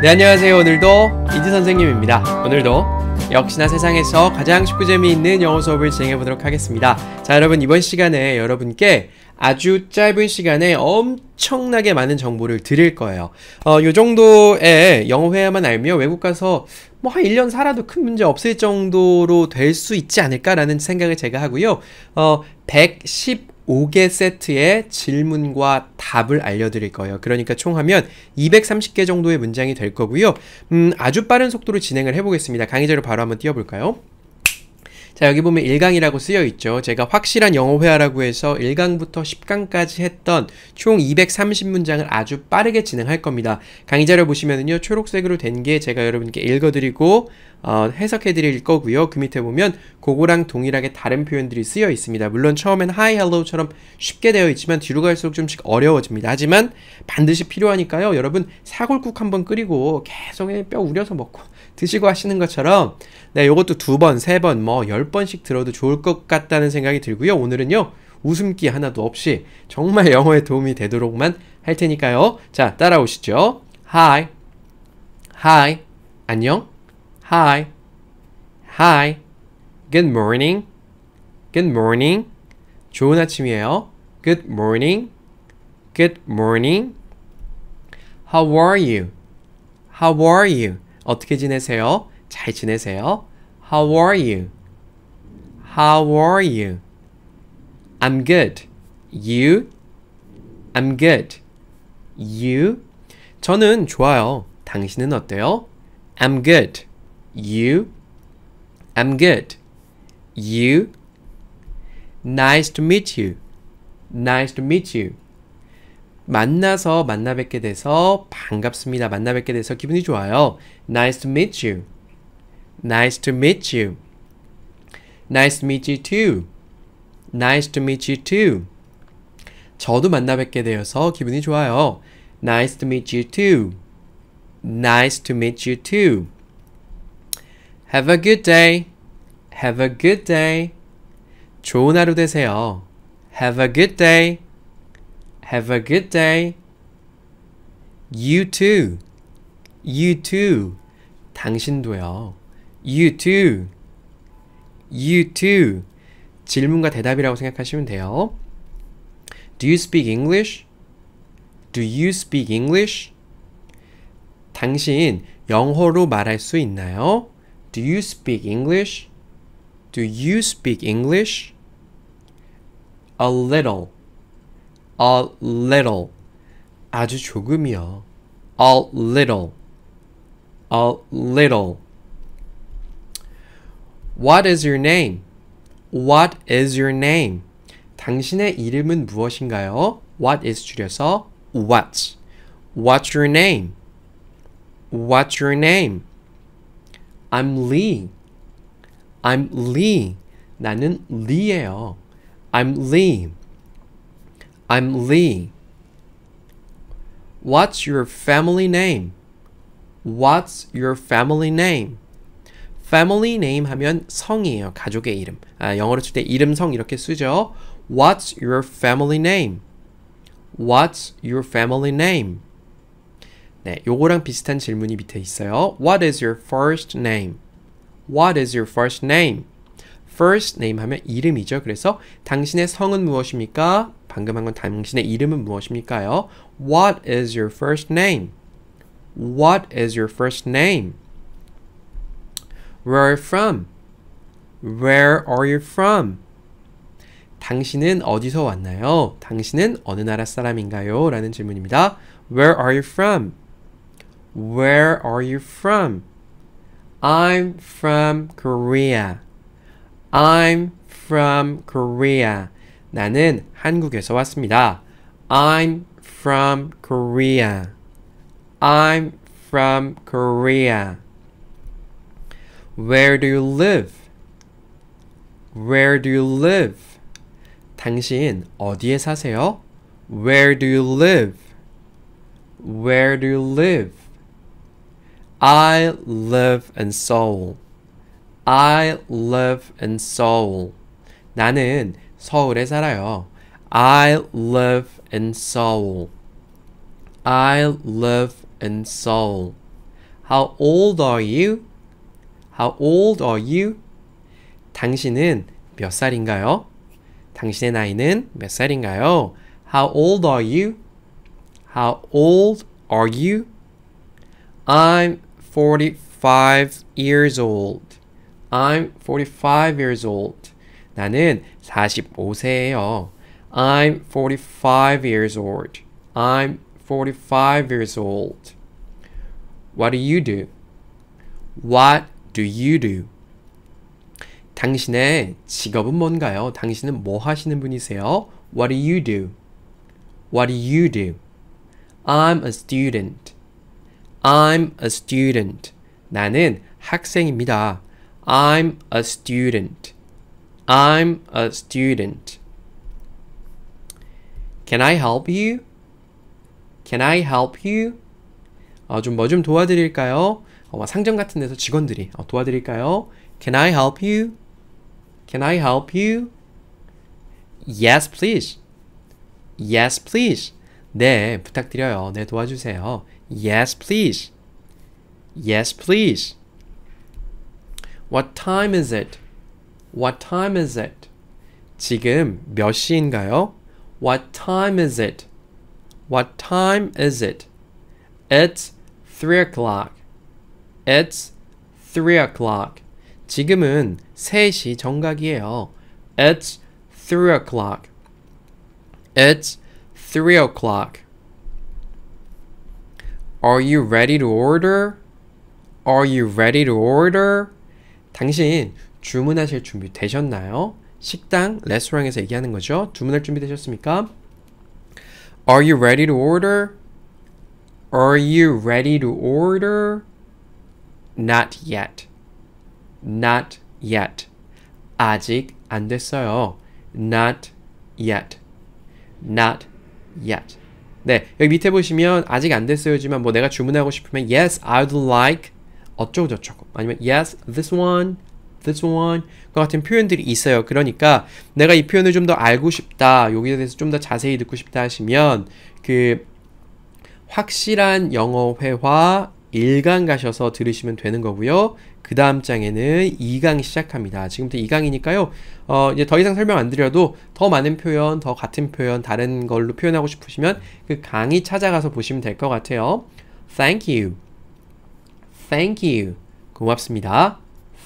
네 안녕하세요 오늘도 이지 선생님입니다 오늘도 역시나 세상에서 가장 쉽고 재미있는 영어 수업을 진행해 보도록 하겠습니다 자 여러분 이번 시간에 여러분께 아주 짧은 시간에 엄청나게 많은 정보를 드릴 거예요 어, 요 정도의 영어 회화만 알면 외국 가서 뭐 한 1년 살아도 큰 문제 없을 정도로 될 수 있지 않을까라는 생각을 제가 하고요 어, 110 5개 세트의 질문과 답을 알려드릴 거예요. 그러니까 총하면 230개 정도의 문장이 될 거고요. 음, 아주 빠른 속도로 진행을 해보겠습니다. 강의자료 바로 한번 띄워볼까요? 자 여기 보면 1강이라고 쓰여 있죠. 제가 확실한 영어 회화라고 해서 1강부터 10강까지 했던 총 230문장을 아주 빠르게 진행할 겁니다. 강의 자료 보시면은요. 초록색으로 된 게 제가 여러분께 읽어드리고 어, 해석해드릴 거고요. 그 밑에 보면 그거랑 동일하게 다른 표현들이 쓰여 있습니다. 물론 처음엔 하이 h 로우처럼 쉽게 되어 있지만 뒤로 갈수록 좀씩 어려워집니다. 하지만 반드시 필요하니까요. 여러분 사골국 한번 끓이고 계속 뼈 우려서 먹고 드시고 하시는 것처럼 네, 요것도 두 번, 세 번, 뭐 열 번씩 들어도 좋을 것 같다는 생각이 들고요. 오늘은요. 웃음기 하나도 없이 정말 영어에 도움이 되도록만 할 테니까요. 자, 따라오시죠. Hi. Hi. 안녕. Hi. Hi. Good morning. Good morning. 좋은 아침이에요. Good morning. Good morning. How are you? How are you? 어떻게 지내세요? 잘 지내세요? How are you? How are you? I'm good. You? I'm good. You? 저는 좋아요. 당신은 어때요? I'm good. You? I'm good. You? Nice to meet you. Nice to meet you. 만나서 만나 뵙게 돼서 반갑습니다. 만나 뵙게 돼서 기분이 좋아요. Nice to meet you. Nice to meet you. Nice to meet you too. Nice to meet you too. 저도 만나 뵙게 되어서 기분이 좋아요. Nice to meet you too. Nice to meet you too. Have a good day. Have a good day. 좋은 하루 되세요. Have a good day. Have a good day. You too. You too. 당신도요. You too. You too. 질문과 대답이라고 생각하시면 돼요. Do you speak English? Do you speak English? 당신 영어로 말할 수 있나요? Do you speak English? Do you speak English? A little. a little 아주 조금이요. a little a little What is your name? What is your name? 당신의 이름은 무엇인가요? What is 줄여서 what. What's your name? What's your name? I'm Lee. I'm Lee. 나는 Lee예요. I'm Lee. I'm Lee. What's your family name? What's your family name? Family name 하면 성이에요. 가족의 이름. 아, 영어로 쓸때 이름, 성 이렇게 쓰죠. What's your family name? What's your family name? 네, 요거랑 비슷한 질문이 밑에 있어요. What is your first name? What is your first name? first name 하면 이름이죠. 그래서 당신의 성은 무엇입니까? 방금 한 건 당신의 이름은 무엇입니까요? What is your first name? What is your first name? Where are you from? Where are you from? 당신은 어디서 왔나요? 당신은 어느 나라 사람인가요? 라는 질문입니다. Where are you from? Where are you from? I'm from Korea. I'm from Korea. 나는 한국에서 왔습니다. I'm from Korea. I'm from Korea. Where do you live? Where do you live? 당신 어디에 사세요? Where do you live? Where do you live? I live in Seoul. I live in Seoul. 나는 서울에 살아요. I live in Seoul. I live in Seoul. How old are you? How old are you? 당신은 몇 살인가요? 당신의 나이는 몇 살인가요? How old are you? How old are you? I'm 45 years old. I'm 45 years old. 나는 45세예요. I'm 45 years old. I'm 45 years old. What do you do? What do you do? 당신의 직업은 뭔가요? 당신은 뭐 하시는 분이세요? What do you do? What do you do? I'm a student. I'm a student. 나는 학생입니다. I'm a student. I'm a student. Can I help you? Can I help you? 어, 좀 뭐 좀 도와드릴까요? 어, 상점 같은 데서 직원들이 어, 도와드릴까요? Can I help you? Can I help you? Yes, please. Yes, please. 네, 부탁드려요. 네, 도와주세요. Yes, please. Yes, please. What time is it? What time is it? 지금 몇 시인가요? What time is it? What time is it? It's three o'clock. It's three o'clock. 지금은 3시 정각이에요. It's three o'clock. It's three o'clock. Are you ready to order? Are you ready to order? 당신 주문하실 준비 되셨나요? 식당, 레스토랑에서 얘기하는 거죠. 주문할 준비 되셨습니까? Are you ready to order? Are you ready to order? Not yet. Not yet. 아직 안 됐어요. Not yet. Not yet. 네, 여기 밑에 보시면 아직 안 됐어요지만 뭐 내가 주문하고 싶으면 yes, I'd like 어쩌고저쩌고 아니면 yes, this one this one 같은 표현들이 있어요. 그러니까 내가 이 표현을 좀 더 알고 싶다. 여기에 대해서 좀 더 자세히 듣고 싶다 하시면 그 확실한 영어 회화 1강 가셔서 들으시면 되는 거고요. 그 다음 장에는 2강 시작합니다. 지금부터 2강이니까요. 어, 이제 더 이상 설명 안 드려도 더 많은 표현, 더 같은 표현, 다른 걸로 표현하고 싶으시면 그 강의 찾아가서 보시면 될 것 같아요. Thank you. Thank you. 고맙습니다.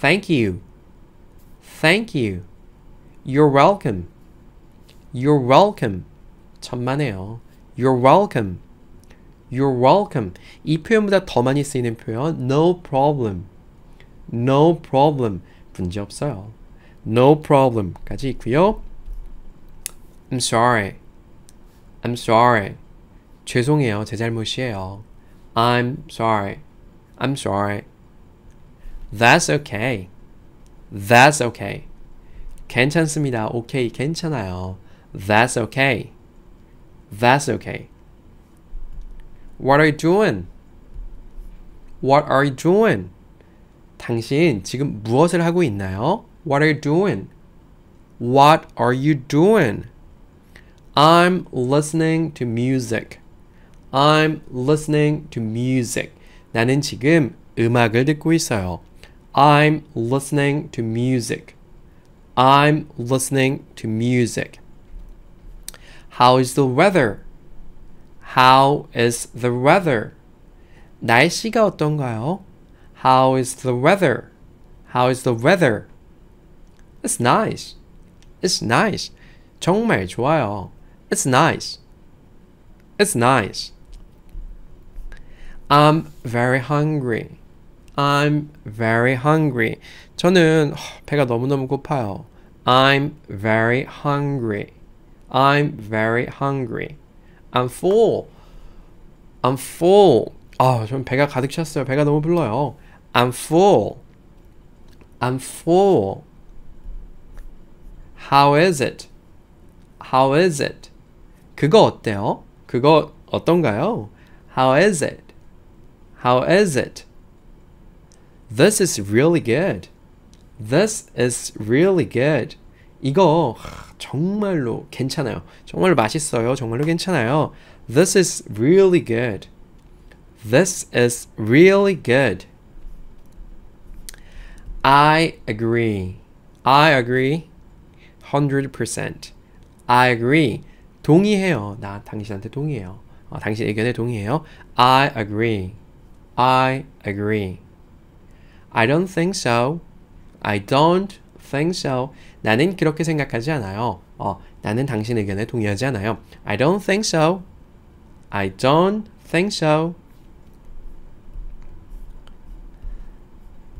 Thank you. Thank you. You're welcome. You're welcome. 천만에요. You're welcome. You're welcome. 이 표현보다 더 많이 쓰이는 표현 no problem. no problem. 문제 없어요. no problem까지 있고요. I'm sorry. I'm sorry. 죄송해요. 제 잘못이에요. I'm sorry. I'm sorry. That's okay. That's okay. 괜찮습니다. okay, 괜찮아요. That's okay. That's okay. What are you doing? What are you doing? 당신 지금 무엇을 하고 있나요? What are you doing? What are you doing? I'm listening to music. I'm listening to music. 나는 지금 음악을 듣고 있어요. I'm listening to music. I'm listening to music. How is the weather? How is the weather? 날씨가 어떤가요? How is the weather? How is the weather? It's nice. It's nice. 정말 좋아요. It's nice. It's nice. I'm very hungry. I'm very hungry. 저는 배가 너무너무 고파요. I'm very hungry. I'm very hungry. I'm full. I'm full. 아 저는 전 배가 가득 찼어요. 배가 너무 불러요. I'm full. I'm full. How is it? How is it? 그거 어때요? 그거 어떤가요? How is it? How is it? This is really good. This is really good. 이거 정말로 괜찮아요. 정말로 맛있어요. 정말로 괜찮아요. This is really good. This is really good. I agree. I agree. 100%. I agree. 동의해요. 나 당신한테 동의해요. 어, 당신 의견에 동의해요. I agree. I agree. I don't think so. I don't think so. 나는 그렇게 생각하지 않아요. 어, 나는 당신 의견에 동의하지 않아요. I don't think so. I don't think so.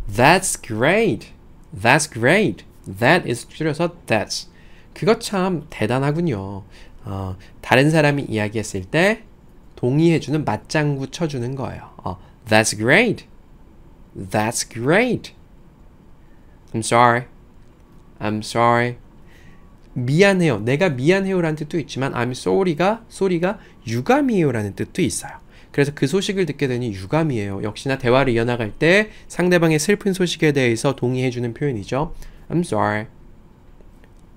That's great. That's great. That is 줄여서 that's. 그거 참 대단하군요. 어, 다른 사람이 이야기했을 때 동의해주는 맞장구 쳐주는 거예요. 어, that's great. That's great. I'm sorry. I'm sorry. 미안해요. 내가 미안해요라는 뜻도 있지만 I'm sorry가 소리가 유감이에요라는 뜻도 있어요. 그래서 그 소식을 듣게 되니 유감이에요. 역시나 대화를 이어나갈 때 상대방의 슬픈 소식에 대해서 동의해주는 표현이죠. I'm sorry.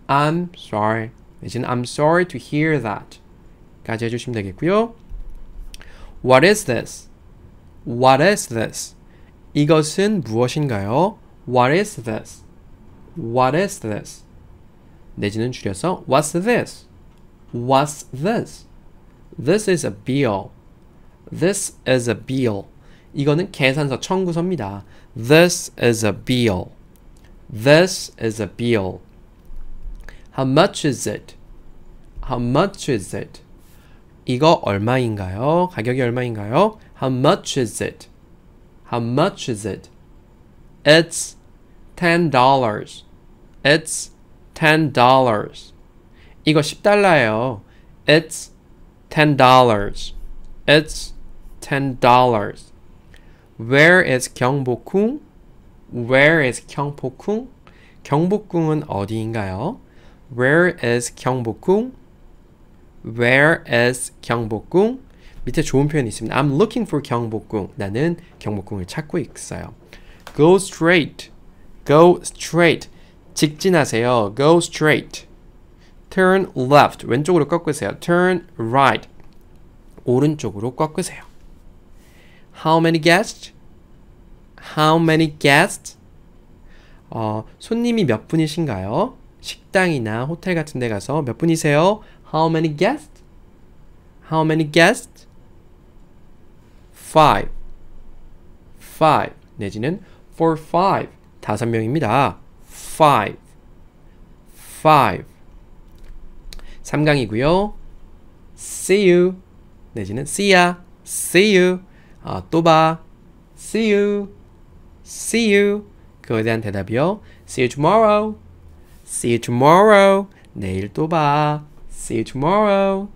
I'm sorry. 이제는 I'm sorry to hear that. 까지 해주시면 되겠고요. What is this? What is this? 이것은 무엇인가요? What is this? What is this? 내지는 줄여서 What's this? What's this? This is a bill. This is a bill. 이거는 계산서 청구서입니다. This is a bill. This is a bill. How much is it? How much is it? 이거 얼마인가요? 가격이 얼마인가요? How much is it? How much is it? It's ten dollars. It's ten dollars. 이거 10달러예요. It's ten dollars. It's ten dollars. Where is 경복궁? Where is 경복궁? 경복궁은 어디인가요? Where is 경복궁? Where is 경복궁? 밑에 좋은 표현이 있습니다. I'm looking for 경복궁. 나는 경복궁을 찾고 있어요. Go straight. Go straight. 직진하세요. Go straight. Turn left. 왼쪽으로 꺾으세요. Turn right. 오른쪽으로 꺾으세요. How many guests? How many guests? 어, 손님이 몇 분이신가요? 식당이나 호텔 같은 데 가서 몇 분이세요? How many guests? How many guests? five, five 내지는 for five 다섯 명입니다. five, five 3강이고요. see you 내지는 see ya, see you 아, 또 봐, see you, see you 그거에 대한 대답이요. see you tomorrow, see you tomorrow 내일 또 봐, see you tomorrow,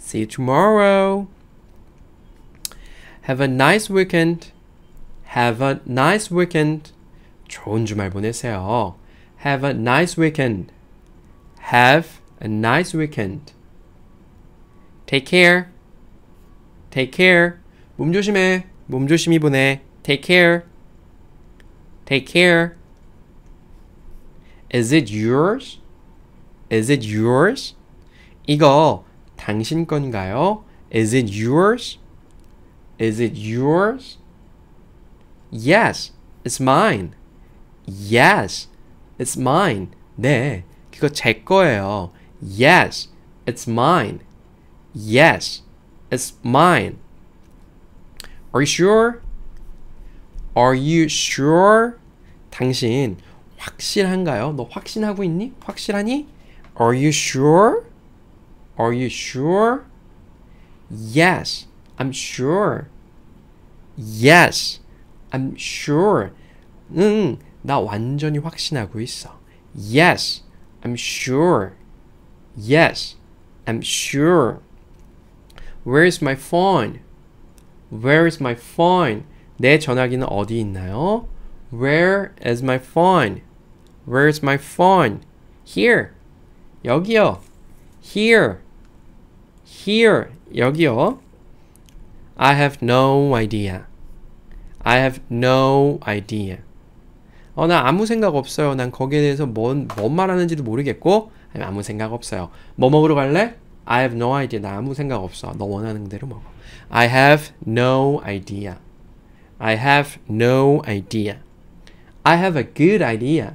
see you tomorrow Have a nice weekend. Have a nice weekend. 좋은 주말 보내세요. Have a nice weekend. Have a nice weekend. Take care. Take care. 몸 조심해. 몸 조심히 보내. Take care. Take care. Is it yours? Is it yours? 이거 당신 건가요? Is it yours? Is it yours? Yes, it's mine. Yes, it's mine. 네, 그거 제 거예요. Yes, it's mine. Yes, it's mine. Are you sure? Are you sure? 당신 확실한가요? 너 확신하고 있니? 확실하니? Are you sure? Are you sure? Yes. I'm sure. Yes. I'm sure. 응. 나 완전히 확신하고 있어. Yes. I'm sure. Yes. I'm sure. Where is my phone? Where is my phone? 내 전화기는 어디 있나요? Where is my phone? Where is my phone? Here. 여기요. Here. Here. 여기요. I have no idea. I have no idea. 어, 나 아무 생각 없어요. 난 거기에 대해서 뭔, 뭔 말하는지도 모르겠고, 아무 생각 없어요. 뭐 먹으러 갈래? I have no idea. 나 아무 생각 없어. 너 원하는 대로 먹어. I have no idea. I have no idea. I have a good idea.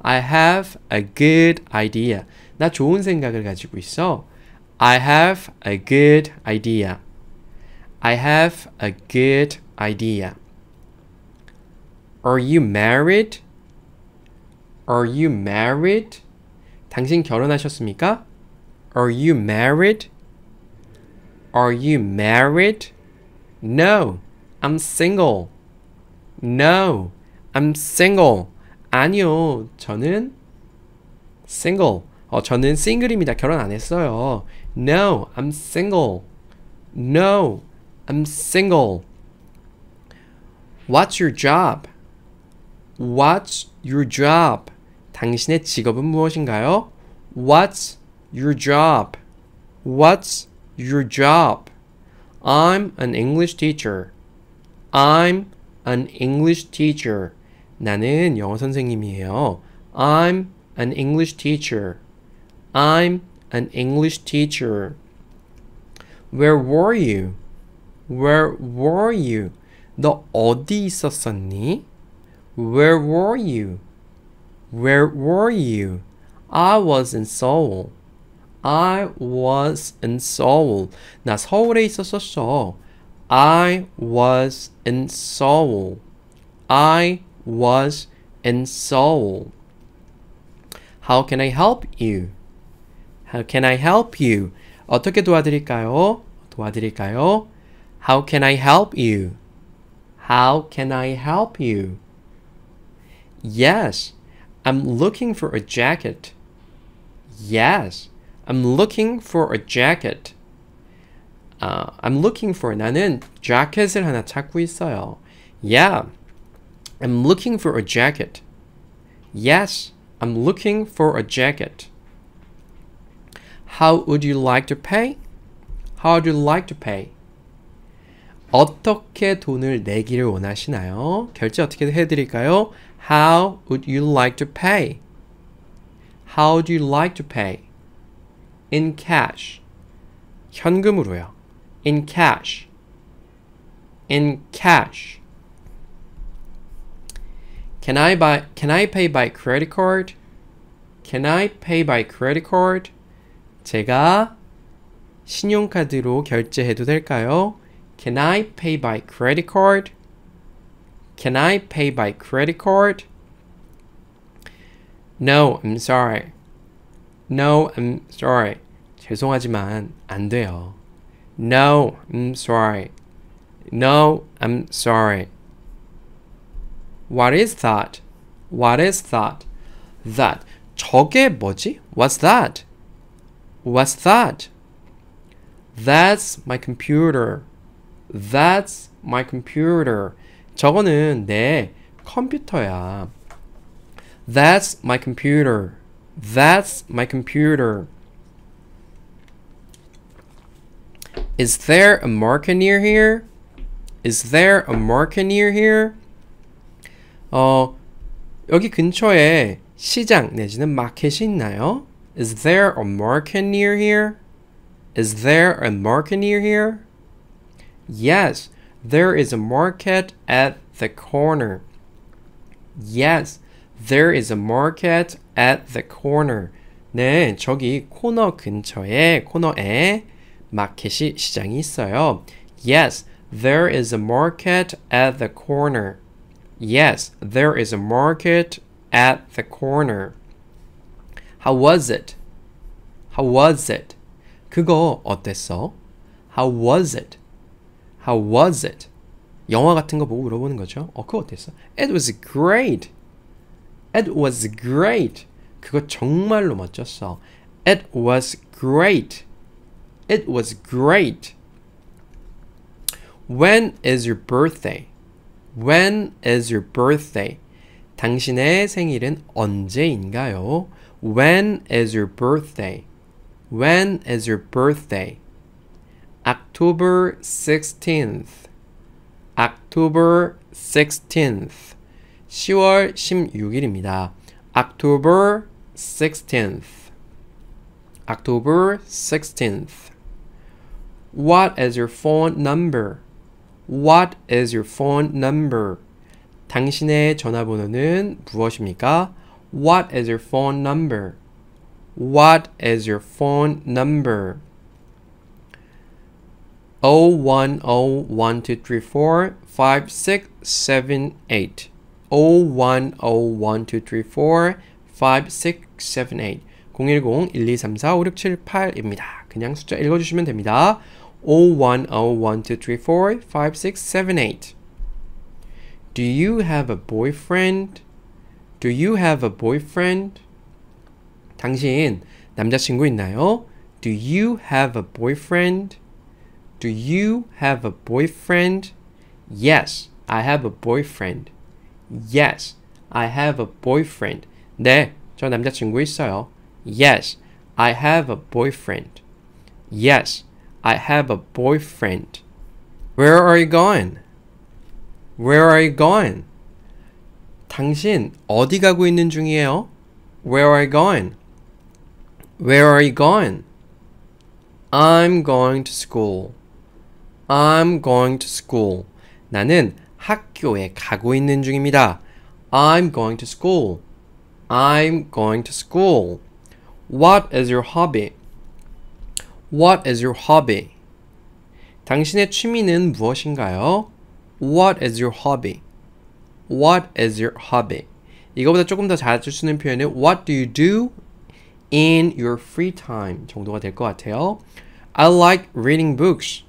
I have a good idea. 나 좋은 생각을 가지고 있어. I have a good idea. I have a good idea. Are you married? Are you married? 당신 결혼하셨습니까? Are you married? Are you married? No, I'm single. No, I'm single. 아니요, 저는 single. 어, 저는 싱글입니다. 결혼 안 했어요. No, I'm single. No, I'm single. What's your job? What's your job? 당신의 직업은 무엇인가요? What's your job? What's your job? I'm an English teacher. I'm an English teacher. 나는 영어 선생님이에요. I'm an English teacher. I'm an English teacher. Where were you? Where were you? 너 어디 있었었니? Where were you? Where were you? I was in Seoul. I was in Seoul. 나 서울에 있었었어. I was in Seoul. I was in Seoul. How can I help you? How can I help you? 어떻게 도와드릴까요? 도와드릴까요? How can I help you? How can I help you? Yes, I'm looking for a jacket. Yes, I'm looking for a jacket. Uh, I'm looking for 나는 자켓을 하나 찾고 있어요. Yeah, I'm looking for a jacket. Yes, I'm looking for a jacket. How would you like to pay? How would you like to pay? 어떻게 돈을 내기를 원하시나요? 결제 어떻게 해드릴까요? How would you like to pay? How would you like to pay? In cash. 현금으로요. In cash. In cash. Can I buy Can I pay by credit card? Can I pay by credit card? 제가 신용카드로 결제해도 될까요? Can I pay by credit card? Can I pay by credit card? No, I'm sorry. No, I'm sorry. 죄송하지만 안 돼요. No, I'm sorry. No, I'm sorry. What is that? What is that? That. 저게 뭐지? What's that? What's that? That's my computer. That's my computer. 저거는 내 컴퓨터야. That's my computer. That's my computer. Is there a marker near here? Is there a marker near here? 어, 여기 근처에 시장 내지는 마켓이 있나요? Is there a market near here? Is there a market near here? Yes, there is a market at the corner. Yes, there is a market at the corner. 네, 저기 코너 근처에 코너에 마켓이 시장이 있어요. Yes, there is a market at the corner. Yes, there is a market at the corner. How was it? How was it? 그거 어땠어? How was it? How was it? 영화 같은 거 보고 물어보는 거죠. 어, 그거 어땠어? It was great. It was great. 그거 정말로 멋졌어. It was great. It was great. When is your birthday? When is your birthday? 당신의 생일은 언제인가요? When is your birthday? When is your birthday? October 16th, October 16th, 10월 16일입니다. October 16th, October 16th. What is your phone number? What is your phone number? 당신의 전화번호는 무엇입니까? What is your phone number? What is your phone number? 01012345678. 01012345678. 010-1234-5678입니다. 그냥 숫자 읽어주시면 됩니다. 01012345678. Do you have a boyfriend? Do you have a boyfriend? 당신 남자친구 있나요? Do you have a boyfriend? Do you have a boyfriend? Yes, I have a boyfriend. Yes, I have a boyfriend. 네, 저 남자친구 있어요. Yes, I have a boyfriend. Yes, I have a boyfriend. Where are you going? Where are you going? 당신 어디 가고 있는 중이에요? Where are you going? Where are you going? I'm going to school. I'm going to school. 나는 학교에 가고 있는 중입니다. I'm going to school. I'm going to school. What is your hobby? What is your hobby? 당신의 취미는 무엇인가요? What is your hobby? What is your hobby? 이거보다 조금 더 자주 쓰는 표현은 What do you do in your free time 정도가 될 것 같아요. I like reading books.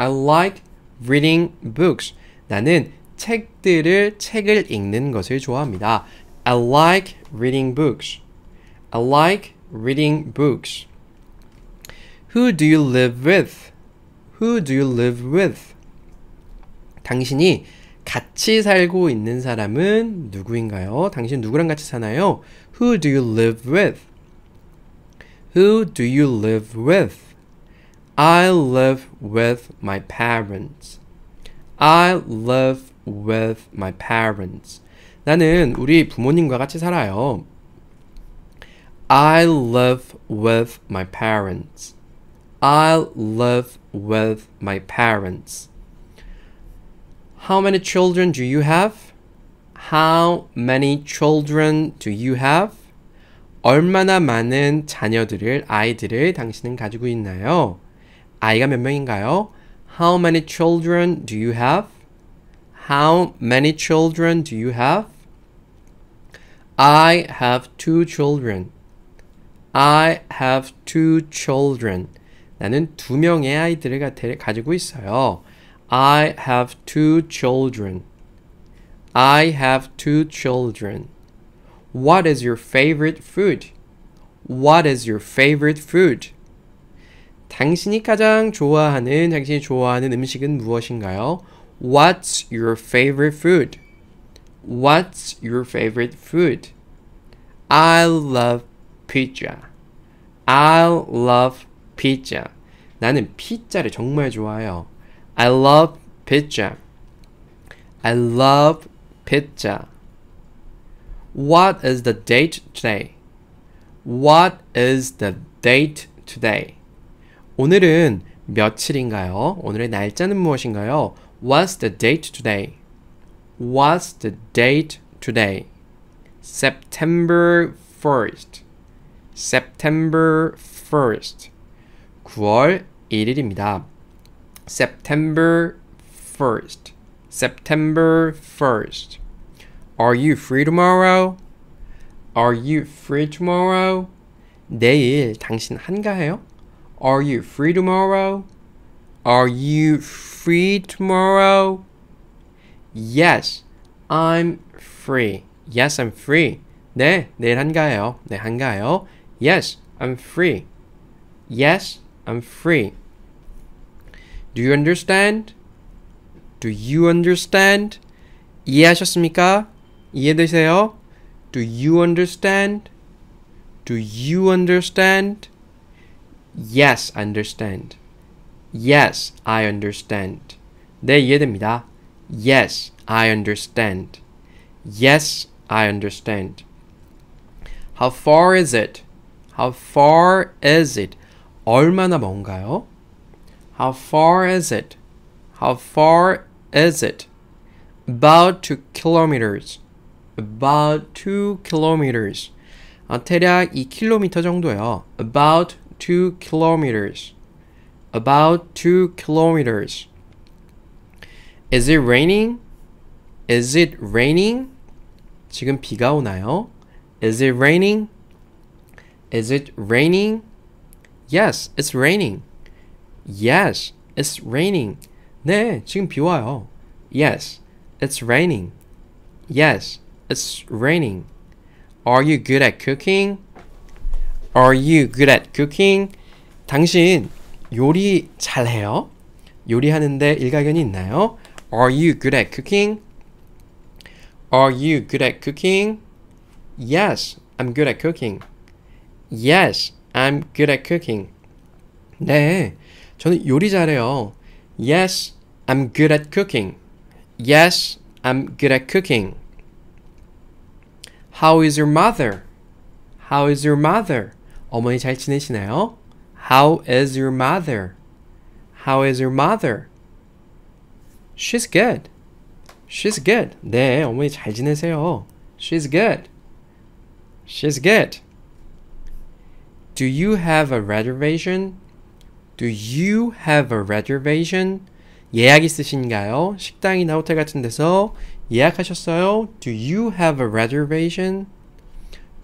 I like reading books. 나는 책들을 책을 읽는 것을 좋아합니다. I like reading books. I like reading books. Who do you live with? Who do you live with? 당신이 같이 살고 있는 사람은 누구인가요? 당신 누구랑 같이 사나요? Who do you live with? Who do you live with? I live with my parents. I live with my parents. 나는 우리 부모님과 같이 살아요. I live with my parents. I live with my parents. How many children do you have? How many children do you have? 얼마나 많은 자녀들을 아이들을 당신은 가지고 있나요? 아이가 몇 명인가요? How many children do you have? How many children do you have? I have two children. I have two children. 나는 두 명의 아이들을 가지고 있어요. I have two children. I have two children. What is your favorite food? What is your favorite food? 당신이 가장 좋아하는 당신이 좋아하는 음식은 무엇인가요? What's your favorite food? What's your favorite food? I love pizza. I love pizza. 나는 피자를 정말 좋아해요. I love pizza. I love pizza. What is the date today? What is the date today? 오늘은 며칠인가요? 오늘의 날짜는 무엇인가요? What's the date today? What's the date today? September 1st. September 1st. 9월 1일입니다. September 1st. September 1st. Are you free tomorrow? Are you free tomorrow? 내일 당신 한가해요? Are you free tomorrow? Are you free tomorrow? Yes, I'm free. Yes, I'm free. 네, 내일 한가요, 네, 한가요. Yes, I'm free. Yes, I'm free. Do you understand? Do you understand? 이해하셨습니까? 이해되세요? Do you understand? Do you understand? Yes, I understand. Yes, I understand. 네, 이해됩니다. Yes, I understand. Yes, I understand. How far is it? How far is it? 얼마나 먼가요? How far is it? How far is it? About 2 kilometers. About 2 kilometers. 아, 대략 2km 정도예요. About two kilometers. About two kilometers. Is it raining? Is it raining? 지금 비가 오나요? Is it raining? Is it raining? Yes, it's raining. Yes, it's raining. 네, 지금 비 와요. Yes, it's raining. Yes, it's raining. Are you good at cooking? Are you good at cooking? 당신 요리 잘해요? 요리하는데 일가견이 있나요? Are you good at cooking? Are you good at cooking? Yes, I'm good at cooking. Yes, I'm good at cooking. 네, 저는 요리 잘해요. Yes, I'm good at cooking. Yes, I'm good at cooking. How is your mother? How is your mother? 어머니 잘 지내시나요? How is your mother? How is your mother? She's good. She's good. 네, 어머니 잘 지내세요. She's good. She's good. Do you have a reservation? Do you have a reservation? 예약 있으신가요? 식당이나 호텔 같은 데서 예약하셨어요? Do you have a reservation?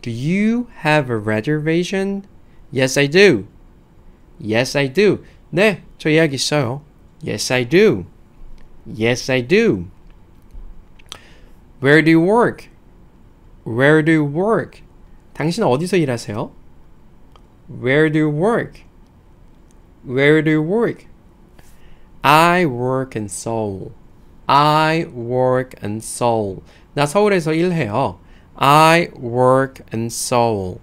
Do you have a reservation? Yes, I do. Yes, I do. 네, 저 예약 있어요. Yes, I do. Yes, I do. Where do you work? Where do you work? 당신 어디서 일하세요? Where do you work? Where do you work? I work in Seoul. I work in Seoul. 나 서울에서 일해요. I work and soul.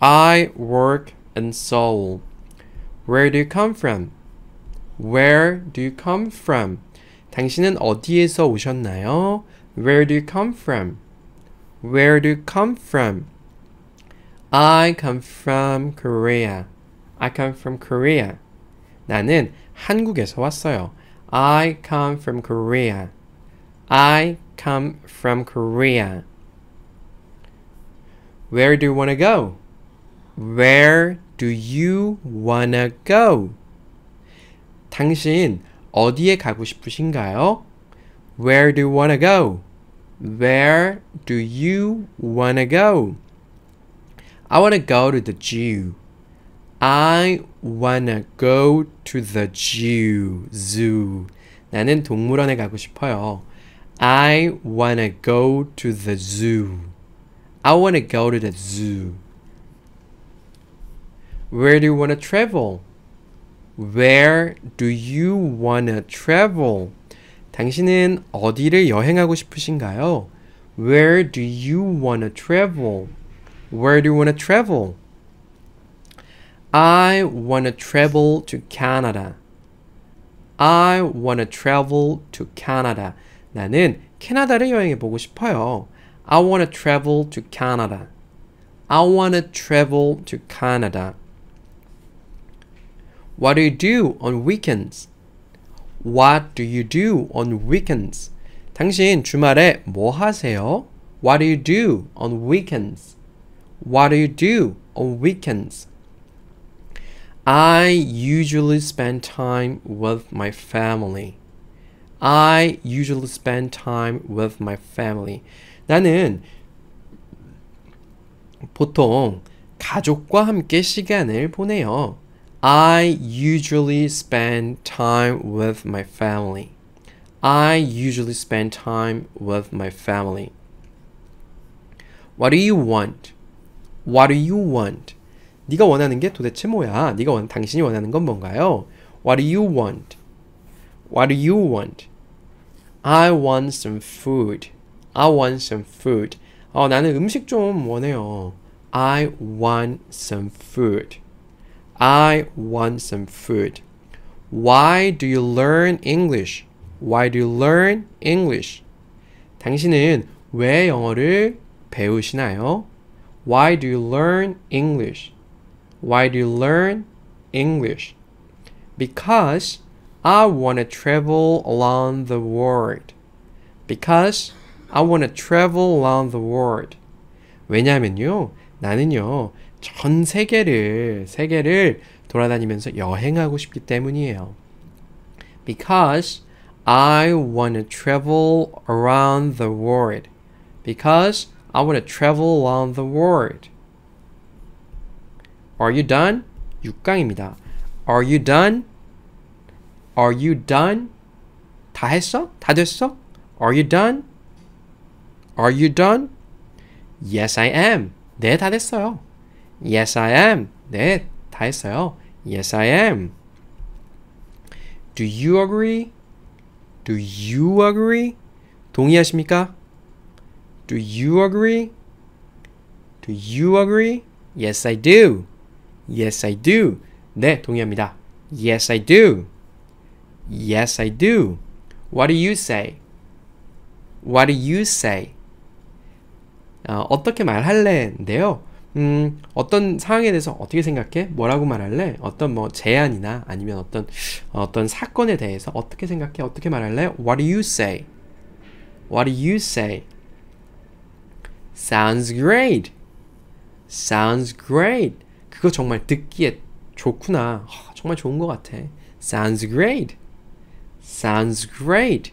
I work and soul. Where do you come from? Where do you come from? 당신은 어디에서 오셨나요? Where do you come from? Where do you come from? I come from Korea. I come from Korea. 나는 한국에서 왔어요. I come from Korea. I come from Korea. Where do you want to go? Where do you wanna go? 당신 어디에 가고 싶으신가요? Where do you wanna go? Where do you wanna go? I wanna go to the zoo. I wanna go to the zoo. zoo. 나는 동물원에 가고 싶어요. I wanna go to the zoo. I want to go to the zoo. Where do you want to travel? Where do you want to travel? 당신은 어디를 여행하고 싶으신가요? Where do you want to travel? Where do you want to travel? I want to travel to Canada. I want to travel to Canada. 나는 캐나다를 여행해 보고 싶어요. I want to travel to Canada. I want to travel to Canada. What do you do on weekends? What do you do on weekends? 당신 주말에 뭐 하세요? What do you do on weekends? What do you do on weekends? I usually spend time with my family. I usually spend time with my family. 나는 보통 가족과 함께 시간을 보내요. I usually spend time with my family. I usually spend time with my family. What do you want? What do you want? 네가 원하는 게 도대체 뭐야? 네가 원, 당신이 원하는 건 뭔가요? What do you want? What do you want? I want some food. I want some food. Oh, 어, 나는 음식 좀 원해요. I want some food. I want some food. Why do you learn English? Why do you learn English? 당신은 왜 영어를 배우시나요? Why do you learn English? Why do you learn English? Because I want to travel around the world. Because I want to travel around the world. 왜냐면요. 나는요. 전 세계를 세계를 돌아다니면서 여행하고 싶기 때문이에요. Because I want to travel around the world. Because I want to travel around the world. Are you done? 6강입니다. Are you done? Are you done? 다 했어? 다 됐어? Are you done? Are you done? Yes, I am. 네, 다 됐어요. Yes, I am. 네, 다 했어요. Yes, I am. Do you agree? Do you agree? 동의하십니까? Do you agree? Do you agree? Yes, I do. Yes, I do. 네, 동의합니다. Yes, I do. Yes, I do. What do you say? What do you say? 어, 떻게 말할래인데요. 음, 어떤 상황에 대해서 어떻게 생각해? 뭐라고 말할래? 어떤 뭐 제안이나 아니면 어떤 어떤 사건에 대해서 어떻게 생각해? 어떻게 말할래? What do you say? What do you say? Sounds great. Sounds great. 그거 정말 듣기에 좋구나. 정말 좋은 것 같아. Sounds great. Sounds great.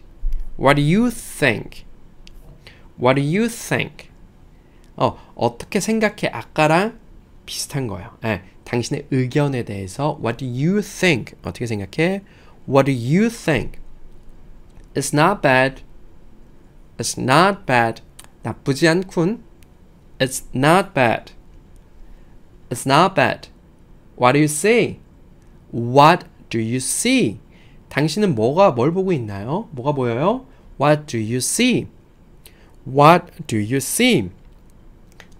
What do you think? What do you think? 어, 어떻게 생각해? 아까랑 비슷한 거예요. 예, 당신의 의견에 대해서 What do you think? 어떻게 생각해? What do you think? It's not bad. It's not bad. 나쁘지 않군. It's not bad. It's not bad. What do you see? What do you see? 당신은 뭐가 뭘 보고 있나요? 뭐가 보여요? What do you see? What do you see?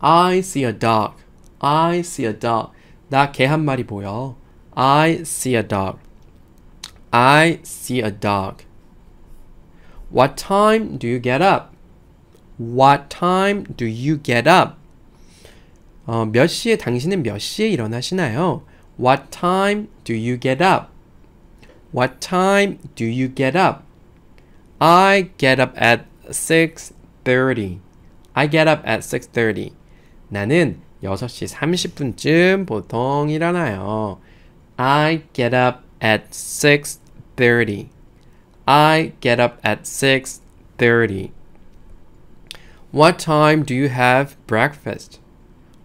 I see a dog. I see a dog. 나 개 한 마리 보여. I see a dog. I see a dog. What time do you get up? What time do you get up? 어, 몇 시에 당신은 몇 시에 일어나시나요? What time do you get up? What time do you get up? I get up at 6:30. I get up at 6:30. 나는 6시 30분쯤 보통 일어나요. I get up at 6:30. I get up at 6:30. What time do you have breakfast?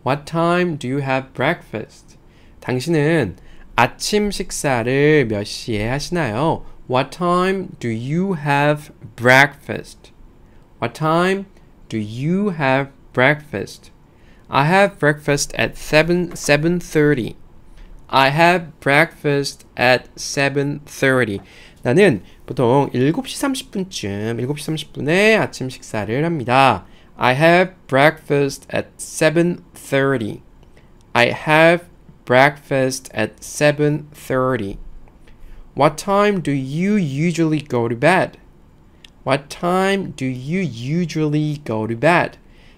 What time do you have breakfast? 당신은 아침 식사를 몇 시에 하시나요? What time do you have breakfast? What time do you have breakfast? I have breakfast at 7 7:30. I have breakfast at 7:30. 나는 보통 7시 30분쯤 7시 30분에 아침 식사를 합니다. I have breakfast at 7:30. I have breakfast at 7:30. What time do you usually go to bed? What time do you usually go to bed?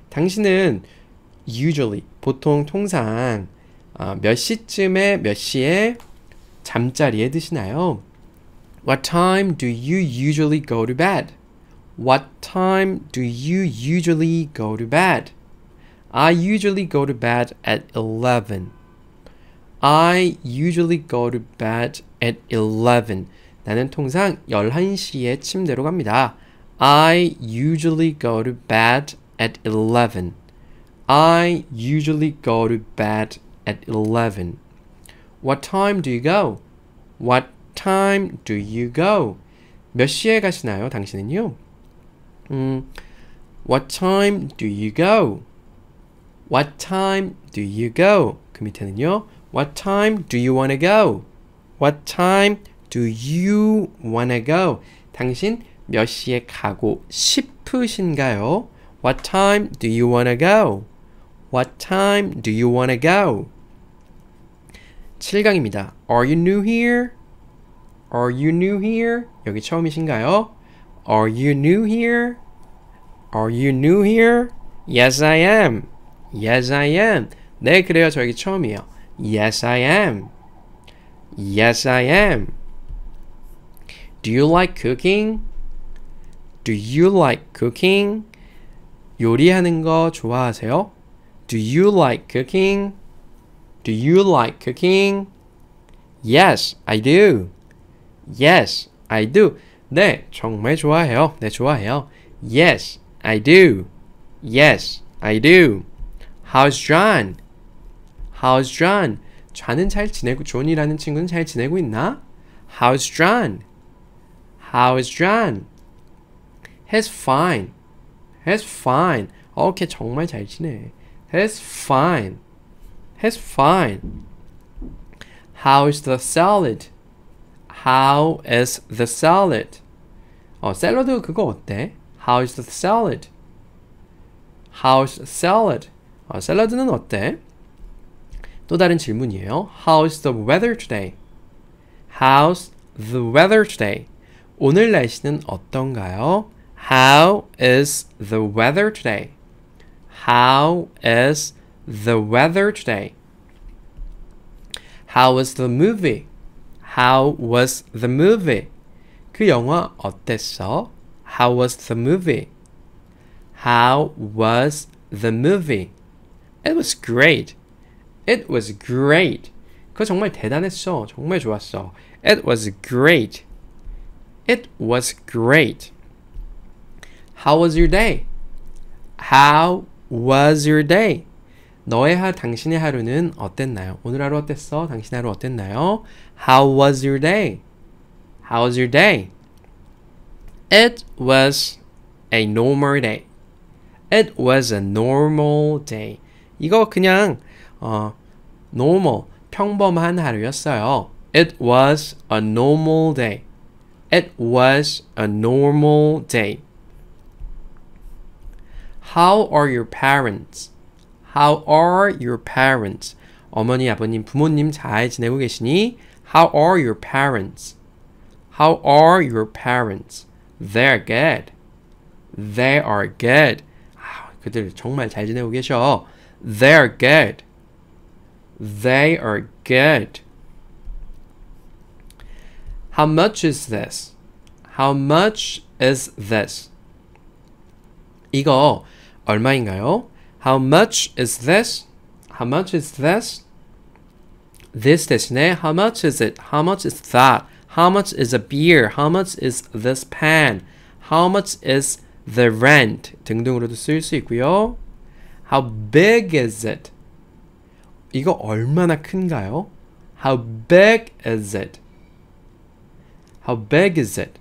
당신은 usually 보통 통상 어, 몇 시쯤에 몇 시에 잠자리에 드시나요? What time do you usually go to bed? What time do you usually go to bed? I usually go to bed at 11. I usually go to bed at 11. 나는 통상 11시에 침대로 갑니다. I usually go to bed at 11. I usually go to bed at 11. What time do you go? What time do you go? 몇 시에 가시나요, 당신은요? 음, what time do you go? What time do you go? 그 밑에는요. What time do you wanna go? What time do you wanna go? 당신 몇 시에 가고 싶으신가요? What time do you wanna go? What time do you want to go? 7강입니다. Are you new here? Are you new here? 여기 처음이신가요? Are you new here? Are you new here? Yes, I am. Yes, I am. 네, 그래요. 저 여기 처음이에요. Yes, I am. Yes, I am. Do you like cooking? Do you like cooking? 요리하는 거 좋아하세요? Do you like cooking? Do you like cooking? Yes, I do. Yes, I do. 네, 정말 좋아해요. 네, 좋아해요. Yes, I do. Yes, I do. How's John? How's John? 좌는 잘 지내고 존이라는 친구는 잘 지내고 있나? How's John? How's John? He's fine. He's fine. 오케이, 정말 잘 지내. He's fine. He's fine. How is the salad? How is the salad? 어, 샐러드 그거 어때? How is the salad? How is the salad? 어, 샐러드는 어때? 또 다른 질문이에요. How's the weather today? How's the weather today? 오늘 날씨는 어떤가요? How is the weather today? How is the weather today? How was the movie? How was the movie? 그 영화 어땠어? How was the movie? How was the movie? It was great. It was great. 그 정말 대단했어. 정말 좋았어. It was great. It was great. How was your day? How was your day? 너의 하, 당신의 하루는 어땠나요? 오늘 하루 어땠어? 당신 하루 어땠나요? How was your day? How was your day? It was a normal day. It was a normal day. 이거 그냥 어, normal, 평범한 하루였어요. It was a normal day. It was a normal day. How are your parents? How are your parents? 어머니, 아버님, 부모님 잘 지내고 계시니? How are your parents? How are your parents? They're good. They are good. 아, 그들 정말 잘 지내고 계셔. They're good. They are good. How much is this? How much is this? 이거 얼마인가요? How much is this? How much is this? this 대신에 how much is it? How much is that? How much is a beer? How much is this pan? How much is the rent? 등등으로도 쓸 수 있고요. How big is it? 이거 얼마나 큰가요? How big is it? How big is it?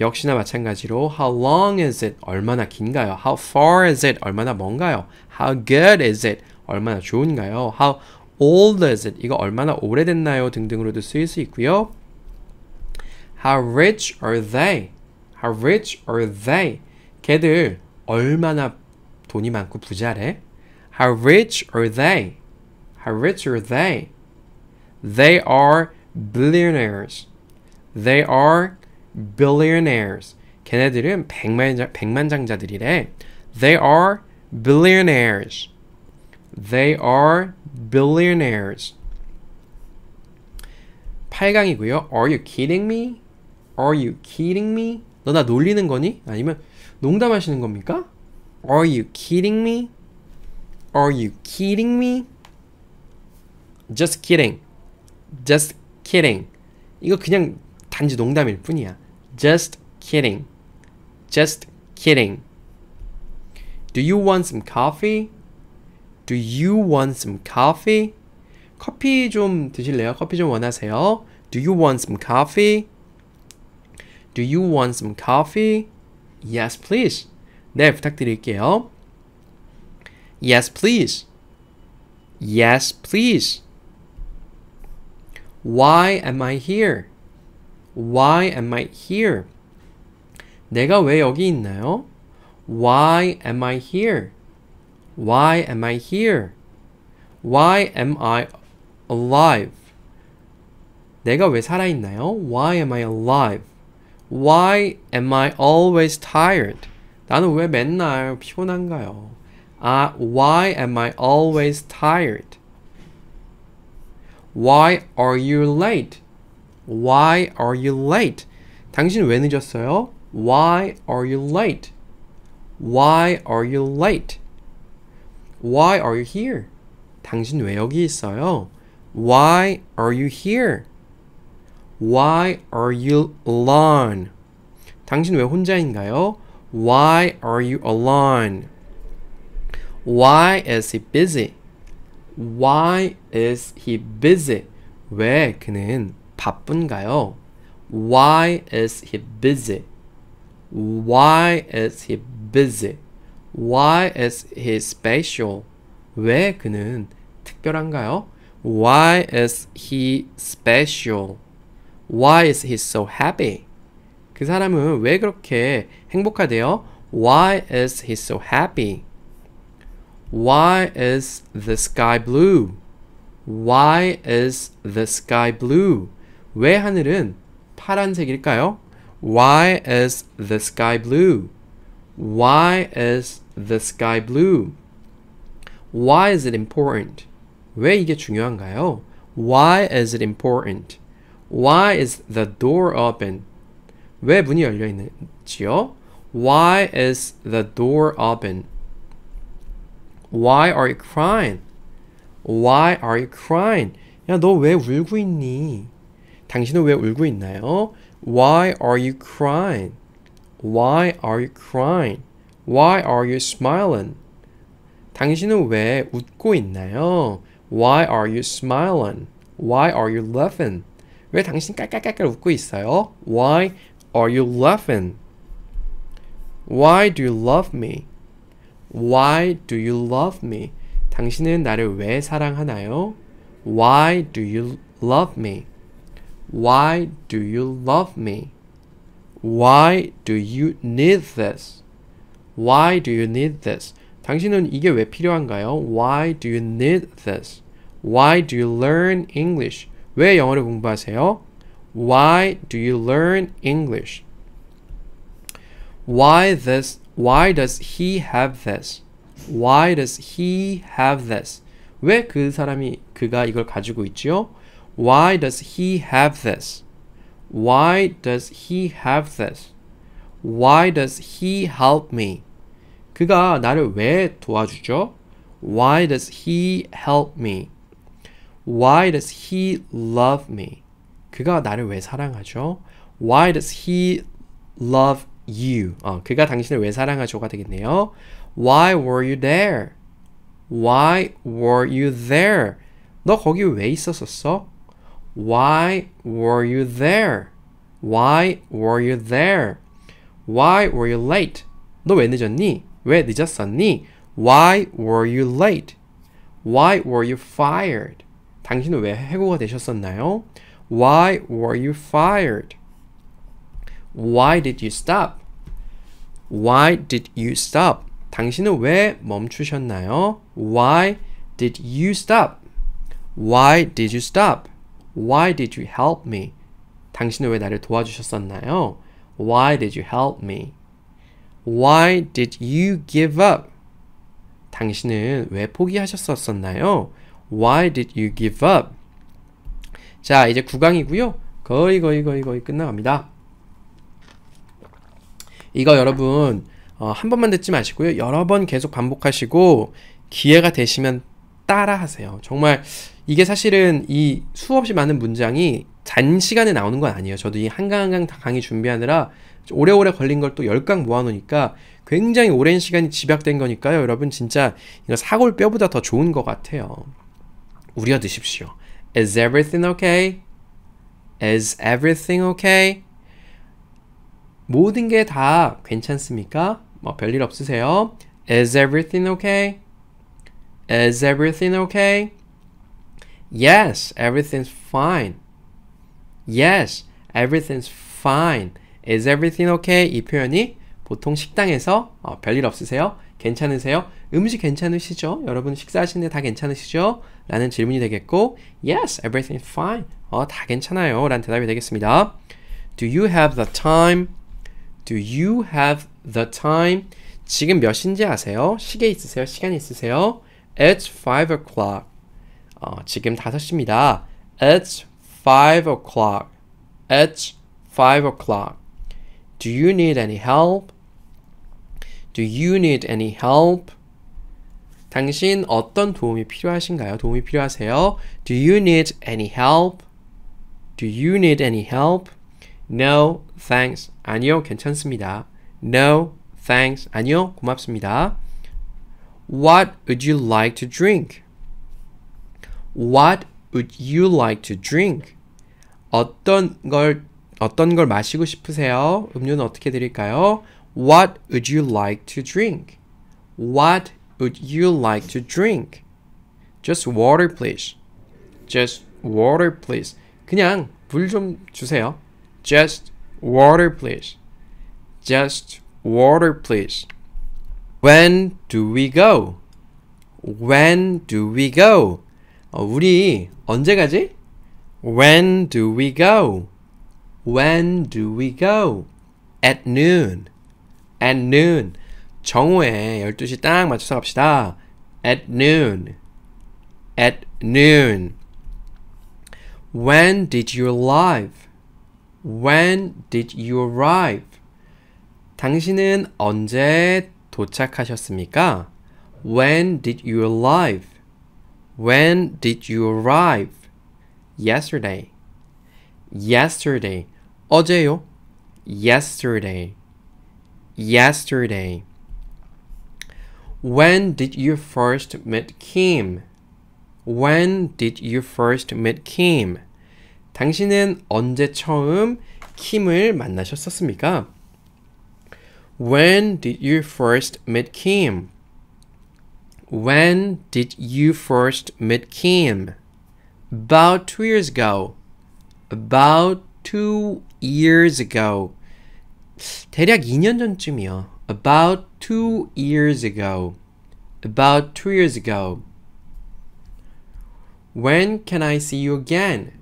역시나 마찬가지로 how long is it 얼마나 긴가요? how far is it 얼마나 먼가요? how good is it 얼마나 좋은가요? how old is it 이거 얼마나 오래됐나요? 등등으로도 쓰일 수 있고요. how rich are they? how rich are they? 걔들 얼마나 돈이 많고 부자래? how rich are they? how rich are they? they are billionaires. they are billionaires. 걔네들은 백만장, 백만장자들이래. They are billionaires. They are billionaires. 8강이고요. Are you kidding me? Are you kidding me? 너 나 놀리는 거니? 아니면 농담하시는 겁니까? Are you kidding me? Are you kidding me? Just kidding. Just kidding. 이거 그냥 단지 농담일 뿐이야. Just kidding. Just kidding. Do you want some coffee? Do you want some coffee? 커피 좀 드실래요? 커피 좀 원하세요? Do you want some coffee? Do you want some coffee? Yes, please. 네, 부탁드릴게요. Yes, please. Yes, please. Why am I here? Why am I here? 내가 왜 여기 있나요? Why am I here? Why am I here? Why am I alive? 내가 왜 살아있나요? Why am I alive? Why am I always tired? 나는 왜 맨날 피곤한가요? Uh, why am I always tired? Why are you late? Why are you late? 당신 왜 늦었어요? Why are you late? Why are you late? Why are you here? 당신 왜 여기 있어요? Why are you here? Why are you alone? 당신 왜 혼자인가요? Why are you alone? Why is he busy? Why is he busy? 왜 그는 바쁜가요? Why is he busy? Why is he busy? Why is he special? 왜 그는 특별한가요? Why is he special? Why is he so happy? 그 사람은 왜 그렇게 행복하대요? Why is he so happy? Why is the sky blue? Why is the sky blue? 왜 하늘은 파란색일까요? Why is the sky blue? Why is the sky blue? Why is it important? 왜 이게 중요한가요? Why is it important? Why is the door open? 왜 문이 열려 있는지요? Why is the door open? Why are you crying? Why are you crying? 야, 너왜 울고 있니? 당신은 왜 울고 있나요? Why are you crying? Why are you crying? Why are you smiling? 당신은 왜 웃고 있나요? Why are you smiling? Why are you laughing? 왜 당신 깔깔깔깔 웃고 있어요? Why are you laughing? Why do you love me? Why do you love me? 당신은 나를 왜 사랑하나요? Why do you love me? Why do you love me? Why do you need this? Why do you need this? 당신은 이게 왜 필요한가요? Why do you need this? Why do you learn English? 왜 영어를 공부하세요? Why do you learn English? Why this? Why does he have this? Why does he have this? 왜 그 사람이 그가 이걸 가지고 있지요? Why does he have this? Why does he have this? Why does he help me? 그가 나를 왜 도와주죠? Why does he help me? Why does he love me? 그가 나를 왜 사랑하죠? Why does he love you? 어, 그가 당신을 왜 사랑하죠가 되겠네요. Why were you there? Why were you there? 너 거기 왜 있었었어? Why were you there? Why were you there? Why were you late? 너 왜 늦었니? 왜 늦었었니? Why were you late? Why were you fired? 당신은 왜 해고가 되셨었나요? Why were you fired? Why did you stop? Why did you stop? 당신은 왜 멈추셨나요? Why did you stop? Why did you stop? Why did you help me? 당신은 왜 나를 도와주셨었나요? Why did you help me? Why did you give up? 당신은 왜 포기하셨었나요? Why did you give up? 자, 이제 9강이고요. 거의 거의 거의 거의 끝나갑니다. 이거 여러분 어, 한 번만 듣지 마시고요. 여러 번 계속 반복하시고 기회가 되시면 따라하세요. 정말 이게 사실은 이 수없이 많은 문장이 단시간에 나오는 건 아니에요. 저도 이 한강 한강 강의 준비하느라 오래오래 걸린 걸 또열강 모아놓으니까 굉장히 오랜 시간이 집약된 거니까요. 여러분 진짜 이거 사골 뼈보다 더 좋은 것 같아요. 우려 드십시오. Is everything okay? Is everything okay? 모든 게 다 괜찮습니까? 뭐 별일 없으세요? Is everything okay? Is everything okay? Yes, everything's fine. Yes, everything's fine. Is everything okay? 이 표현이 보통 식당에서 어, 별일 없으세요? 괜찮으세요? 음식 괜찮으시죠? 여러분 식사하시는데 다 괜찮으시죠? 라는 질문이 되겠고 Yes, everything is fine. 어, 다 괜찮아요. 라는 대답이 되겠습니다. Do you have the time? Do you have the time? 지금 몇인지 아세요? 시계 있으세요? 시간 있으세요? It's five o'clock. 어, 지금 5시입니다. It's five o'clock. It's five o'clock. Do you need any help? Do you need any help? 당신 어떤 도움이 필요하신가요? 도움이 필요하세요? Do you need any help? Do you need any help? No, thanks. 아니요, 괜찮습니다. No, thanks. 아니요, 고맙습니다. What would you like to drink? What would you like to drink? 어떤 걸 어떤 걸 마시고 싶으세요? 음료는 어떻게 드릴까요? What would you like to drink? What would you like to drink? Just water, please. Just water, please. 그냥 물 좀 주세요. Just water, please. Just water, please. When do we go? When do we go? 어, 우리 언제 가지? When do we go? When do we go? At noon. At noon. 정오에 12시 딱 맞춰서 갑시다. At noon. At noon. When did you arrive? When did you arrive? 당신은 언제 도착하셨습니까? When did you arrive? When did you arrive? Yesterday. Yesterday. 어제요. Yesterday. Yesterday. When did you first meet Kim? When did you first meet Kim? 당신은 언제 처음 킴을 만나셨었습니까? When did you first meet Kim? When did you first meet Kim? About two years ago. About two years ago. 대략 2년 전쯤이요. About two years ago. About two years ago. When can I see you again?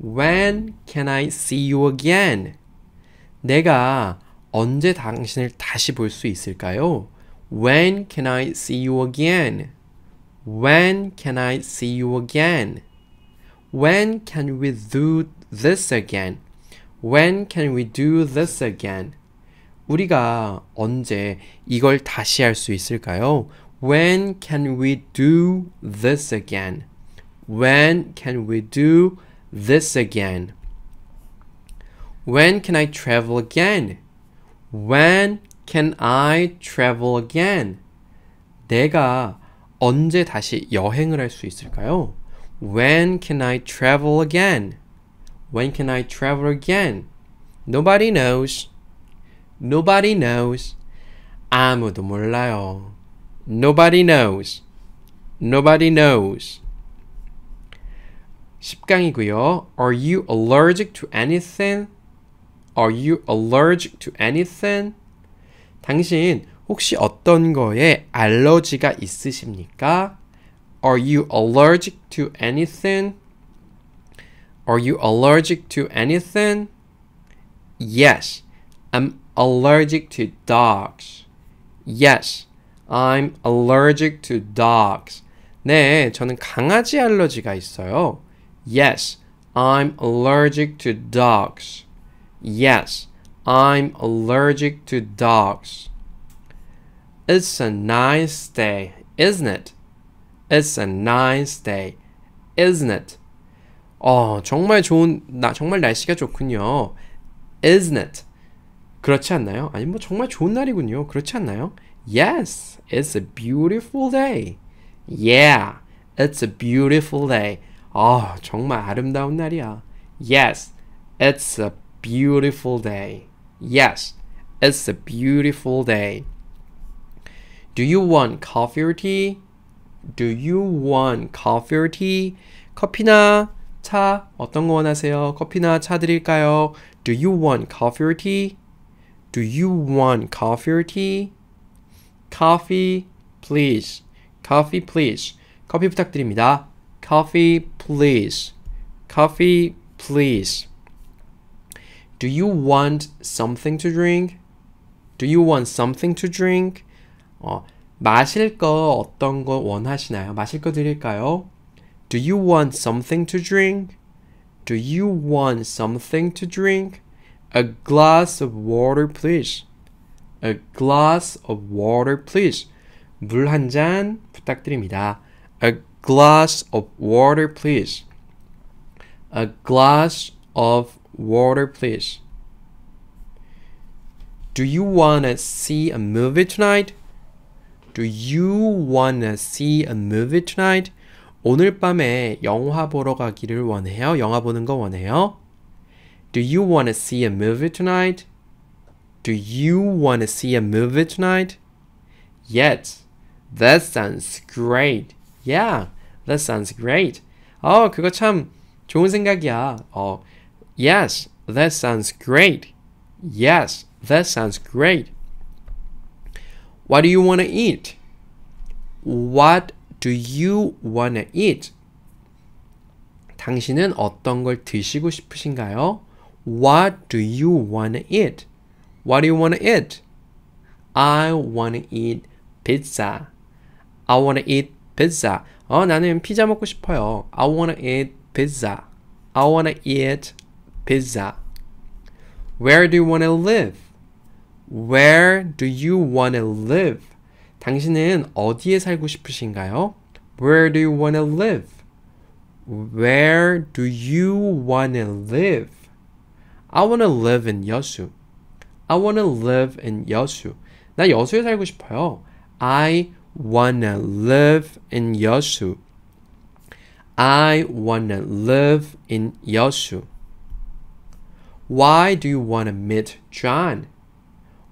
When can I see you again? 내가 언제 당신을 다시 볼 수 있을까요? When can I see you again? When can I see you again? When can we do this again? When can we do this again? 우리가 언제 이걸 다시 할 수 있을까요? When can we do this again? When can we do this again? When can I travel again? When can I travel again? 내가 언제 다시 여행을 할 수 있을까요? When can I travel again? When can I travel again? Nobody knows. Nobody knows. 아무도 몰라요. Nobody knows. Nobody knows. 10강이고요. Are you allergic to anything? Are you allergic to anything? 당신 혹시 어떤 거에 알러지가 있으십니까? Are you allergic to anything? Are you allergic to anything? Yes, I'm allergic to dogs. Yes, I'm allergic to dogs. 네, 저는 강아지 알러지가 있어요. Yes, I'm allergic to dogs. Yes, I'm allergic to dogs. It's a nice day, isn't it? It's a nice day, isn't it? 어, 정말 좋은 나 정말 날씨가 좋군요. Isn't it? 그렇지 않나요? 아니 뭐 정말 좋은 날이군요. 그렇지 않나요? Yes, it's a beautiful day. Yeah, it's a beautiful day. 아, 정말 아름다운 날이야. Yes, it's a beautiful day. Yes, it's a beautiful day. Do you want coffee or tea? Do you want coffee or tea? 커피나 차 어떤 거 원하세요? 커피나 차 드릴까요? Do you want coffee or tea? Do you want coffee or tea? Coffee, please. Coffee, please. 커피 부탁드립니다. Coffee, please. Coffee, please. Do you want something to drink? Do you want something to drink? 어, 마실 거 어떤 거 원하시나요? 마실 거 드릴까요? Do you want something to drink? Do you want something to drink? A glass of water, please. A glass of water, please. 물 한 잔 부탁드립니다. A glass of water, please. A glass of Water, please. Do you wanna see a movie tonight? Do you wanna see a movie tonight? 오늘 밤에 영화 보러 가기를 원해요. 영화 보는 거 원해요. Do you wanna see a movie tonight? Do you wanna see a movie tonight? Yes. That sounds great. Yeah. That sounds great. 어, 그거 참 좋은 생각이야. 어, Yes, that sounds great. Yes, that sounds great. What do you want to eat? What do you want to eat? 당신은 어떤 걸 드시고 싶으신가요? What do you want to eat? What do you want to eat? I want to eat pizza. I want to eat pizza. 어, 나는 피자 먹고 싶어요. I want to eat pizza. I want to eat Pizza. Where do you want to live? Where do you want to live? 당신은 어디에 살고 싶으신가요? Where do you want to live? Where do you want to live? I want to live in Yosu. I want to live in Yosu. 나 여수에 살고 싶어요. I wanna live in Yosu. I wanna live in Yosu. Why do you want to meet John?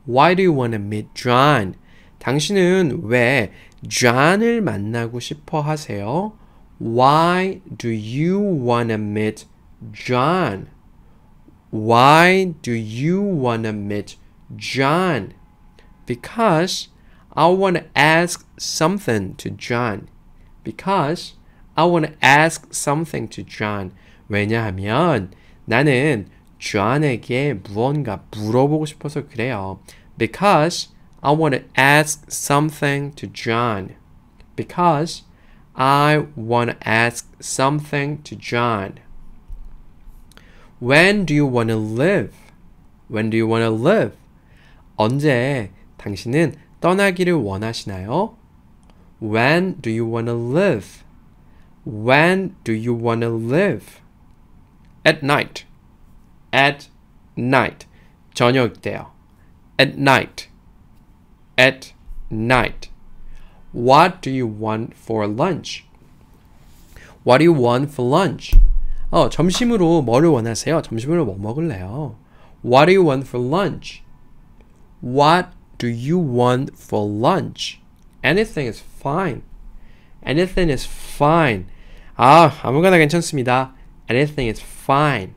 Why do you want to meet John? 당신은 왜 John을 만나고 싶어 하세요? Why do you want to meet John? Why do you want to meet John? Because I want to ask something to John. Because I want to ask something to John. 왜냐하면 나는 John에게 무언가 물어보고 싶어서 그래요. Because I want to ask something to John. Because I want to ask something to John. When do you want to live? When do you want to live? 언제 당신은 떠나기를 원하시나요? When do you want to live? When do you want to live? At night at night 때요. At night. At night. What do you want for lunch? What do you want for lunch? 어, 점심으로 뭐를 원하세요? 점심으로 뭐 먹을래요? What do you want for lunch? What do you want for lunch? Anything is fine. Anything is fine. 아, 아무거나 괜찮습니다. Anything is fine.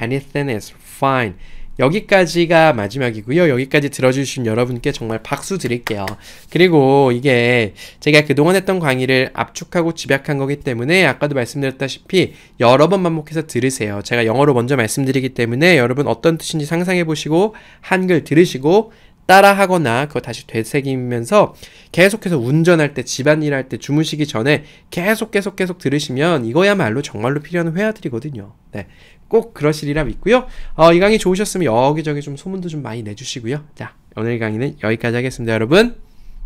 anything is fine. 여기까지가 마지막이고요. 여기까지 들어주신 여러분께 정말 박수 드릴게요. 그리고 이게 제가 그동안 했던 강의를 압축하고 집약한 거기 때문에 아까도 말씀드렸다시피 여러 번 반복해서 들으세요. 제가 영어로 먼저 말씀드리기 때문에 여러분 어떤 뜻인지 상상해 보시고 한글 들으시고 따라하거나 그거 다시 되새기면서 계속해서 운전할 때 집안일 할 때 주무시기 전에 계속 계속 계속 들으시면 이거야말로 정말로 필요한 회화들이거든요. 네. 꼭 그러시리라 믿고요. 어, 이 강의 좋으셨으면 여기저기 좀 소문도 좀 많이 내주시고요. 자, 오늘 강의는 여기까지 하겠습니다, 여러분.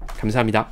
감사합니다.